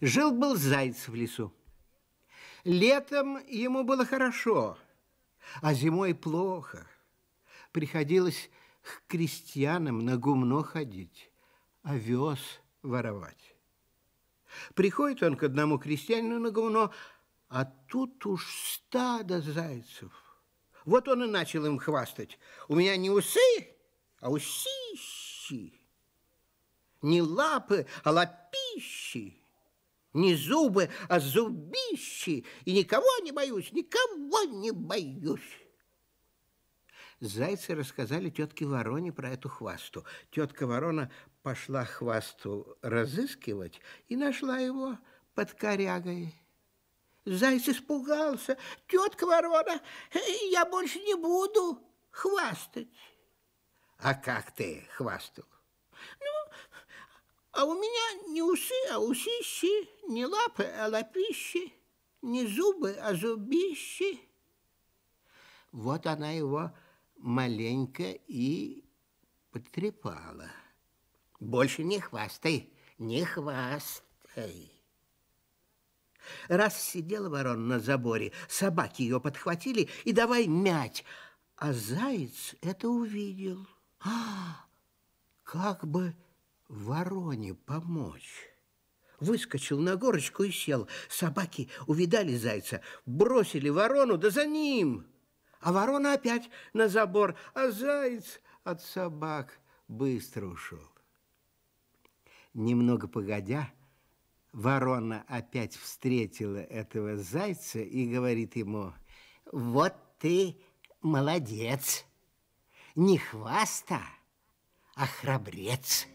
Жил-был заяц в лесу. Летом ему было хорошо, а зимой плохо. Приходилось к крестьянам на гумно ходить, овес а воровать. Приходит он к одному крестьянину на гумно, а тут уж стадо зайцев. Вот он и начал им хвастать. У меня не усы, а усищи. Не лапы, а лапищи. Не зубы, а зубищи. И никого не боюсь, никого не боюсь. Зайцы рассказали тетке Вороне про эту хвасту. Тетка Ворона пошла хвасту разыскивать и нашла его под корягой. Заяц испугался. Тетка Ворона, я больше не буду хвастать. А как ты хвастал? Ну, а у меня не усы, а усищи, не лапы, а лапищи, не зубы, а зубищи. Вот она его маленько и потрепала. Больше не хвастай, не хвастай. Раз сидела ворон на заборе, собаки ее подхватили и давай мять. А заяц это увидел. А, как бы вороне помочь. Выскочил на горочку и сел. Собаки увидали зайца, бросили ворону, да за ним. А ворона опять на забор, а заяц от собак быстро ушел. Немного погодя, ворона опять встретила этого зайца и говорит ему, «Вот ты молодец, не хваста, а храбрец».